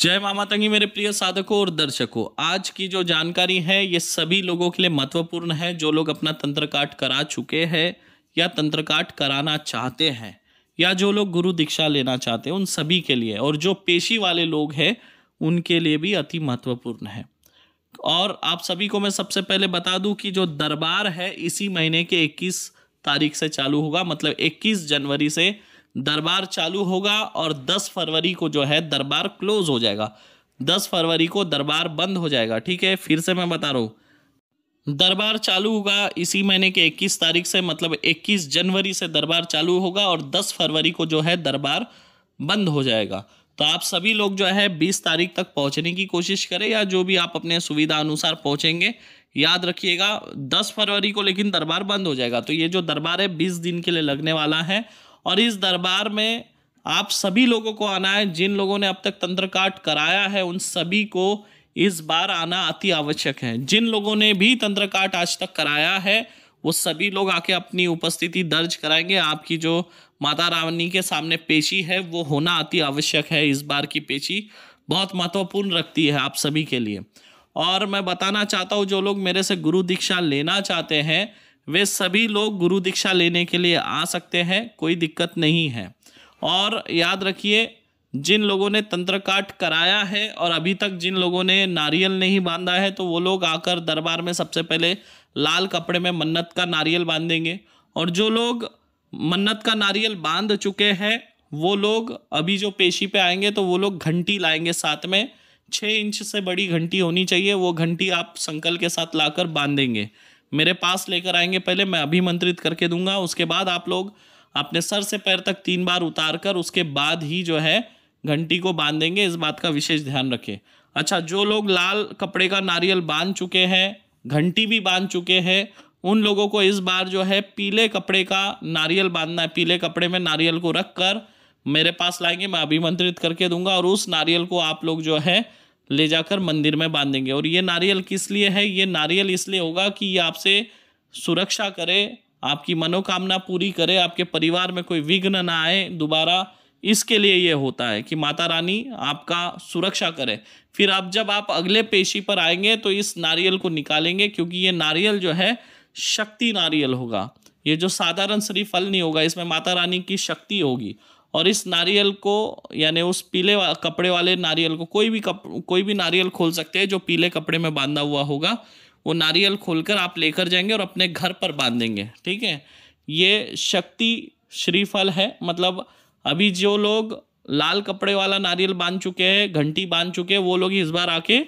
जय मामा तंगी मेरे प्रिय साधकों और दर्शकों आज की जो जानकारी है ये सभी लोगों के लिए महत्वपूर्ण है जो लोग अपना तंत्र काट करा चुके हैं या तंत्र काट कराना चाहते हैं या जो लोग गुरु दीक्षा लेना चाहते हैं उन सभी के लिए और जो पेशी वाले लोग हैं उनके लिए भी अति महत्वपूर्ण है और आप सभी को मैं सबसे पहले बता दूं कि जो दरबार है इसी महीने के 21 तारीख से चालू होगा मतलब 21 जनवरी से दरबार चालू होगा और 10 फरवरी को जो है दरबार क्लोज हो जाएगा 10 फरवरी को दरबार बंद हो जाएगा ठीक है फिर से मैं बता रहा हूँ दरबार चालू होगा इसी महीने के 21 तारीख से मतलब 21 जनवरी से दरबार चालू होगा और 10 फरवरी को जो है दरबार बंद हो जाएगा तो आप सभी लोग जो है 20 तारीख तक पहुंचने की कोशिश करें या जो भी आप अपने सुविधा अनुसार पहुंचेंगे याद रखिएगा 10 फरवरी को लेकिन दरबार बंद हो जाएगा तो ये जो दरबार है 20 दिन के लिए लगने वाला है और इस दरबार में आप सभी लोगों को आना है जिन लोगों ने अब तक तंत्र काट कराया है उन सभी को इस बार आना अति आवश्यक है जिन लोगों ने भी तंत्र काट आज तक कराया है वो सभी लोग आके अपनी उपस्थिति दर्ज कराएंगे आपकी जो माता रानी के सामने पेशी है वो होना अति आवश्यक है इस बार की पेशी बहुत महत्वपूर्ण रखती है आप सभी के लिए और मैं बताना चाहता हूँ जो लोग मेरे से गुरु दीक्षा लेना चाहते हैं वे सभी लोग गुरु दीक्षा लेने के लिए आ सकते हैं कोई दिक्कत नहीं है और याद रखिए जिन लोगों ने तंत्र काट कराया है और अभी तक जिन लोगों ने नारियल नहीं बांधा है तो वो लोग आकर दरबार में सबसे पहले लाल कपड़े में मन्नत का नारियल बांधेंगे और जो लोग मन्नत का नारियल बांध चुके हैं वो लोग अभी जो पेशी पे आएंगे तो वो लोग घंटी लाएंगे साथ में छः इंच से बड़ी घंटी होनी चाहिए वो घंटी आप संकल के साथ लाकर बांधेंगे मेरे पास लेकर आएंगे पहले मैं अभिमंत्रित करके दूंगा उसके बाद आप लोग अपने सर से पैर तक तीन बार उतार कर उसके बाद ही जो है घंटी को बांध देंगे इस बात का विशेष ध्यान रखें अच्छा जो लोग लाल कपड़े का नारियल बांध चुके हैं घंटी भी बांध चुके हैं उन लोगों को इस बार जो है पीले कपड़े का नारियल बांधना है पीले कपड़े में नारियल को रख कर मेरे पास लाएंगे मैं अभिमंत्रित करके दूंगा और उस नारियल को आप लोग जो है ले जाकर मंदिर में बांधेंगे और ये नारियल किस लिए है ये नारियल इसलिए होगा कि ये आपसे सुरक्षा करे आपकी मनोकामना पूरी करे आपके परिवार में कोई विघ्न ना आए दोबारा इसके लिए ये होता है कि माता रानी आपका सुरक्षा करे फिर आप जब आप अगले पेशी पर आएंगे तो इस नारियल को निकालेंगे क्योंकि ये नारियल जो है शक्ति नारियल होगा ये जो साधारण श्री फल नहीं होगा इसमें माता रानी की शक्ति होगी और इस नारियल को यानी उस पीले वा, कपड़े वाले नारियल को कोई भी कप कोई भी नारियल खोल सकते हैं जो पीले कपड़े में बांधा हुआ होगा वो नारियल खोलकर आप लेकर जाएंगे और अपने घर पर बांधेंगे ठीक है ये शक्ति श्रीफल है मतलब अभी जो लोग लाल कपड़े वाला नारियल बांध चुके हैं घंटी बांध चुके हैं वो लोग इस बार आके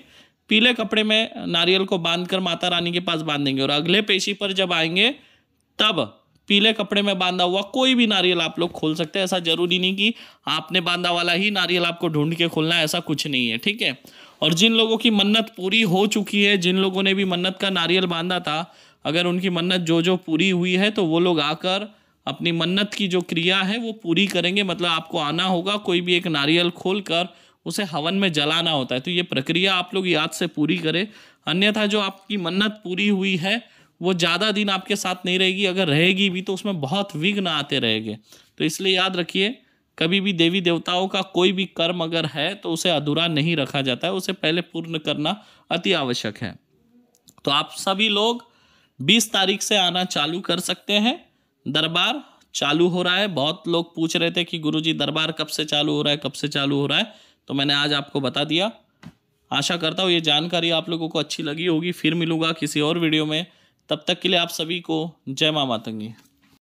पीले कपड़े में नारियल को बांधकर माता रानी के पास बांधेंगे और अगले पेशी पर जब आएंगे तब पीले कपड़े में बांधा हुआ कोई भी नारियल आप लोग खोल सकते हैं ऐसा जरूरी नहीं कि आपने बांधा वाला ही नारियल आपको ढूंढ के खोलना है ऐसा कुछ नहीं है ठीक है और जिन लोगों की मन्नत पूरी हो चुकी है जिन लोगों ने भी मन्नत का नारियल बांधा था अगर उनकी मन्नत जो जो पूरी हुई है तो वो लोग आकर अपनी मन्नत की जो क्रिया है वो पूरी करेंगे मतलब आपको आना होगा कोई भी एक नारियल खोल कर उसे हवन में जलाना होता है तो ये प्रक्रिया आप लोग याद से पूरी करें अन्यथा जो आपकी मन्नत पूरी हुई है वो ज़्यादा दिन आपके साथ नहीं रहेगी अगर रहेगी भी तो उसमें बहुत विघ्न आते रहेंगे तो इसलिए याद रखिए कभी भी देवी देवताओं का कोई भी कर्म अगर है तो उसे अधूरा नहीं रखा जाता है उसे पहले पूर्ण करना अति आवश्यक है तो आप सभी लोग 20 तारीख से आना चालू कर सकते हैं दरबार चालू हो रहा है बहुत लोग पूछ रहे थे कि गुरुजी दरबार कब से चालू हो रहा है कब से चालू हो रहा है तो मैंने आज आपको बता दिया आशा करता हूँ ये जानकारी आप लोगों को अच्छी लगी होगी फिर मिलूंगा किसी और वीडियो में तब तक के लिए आप सभी को जय मां मातंगी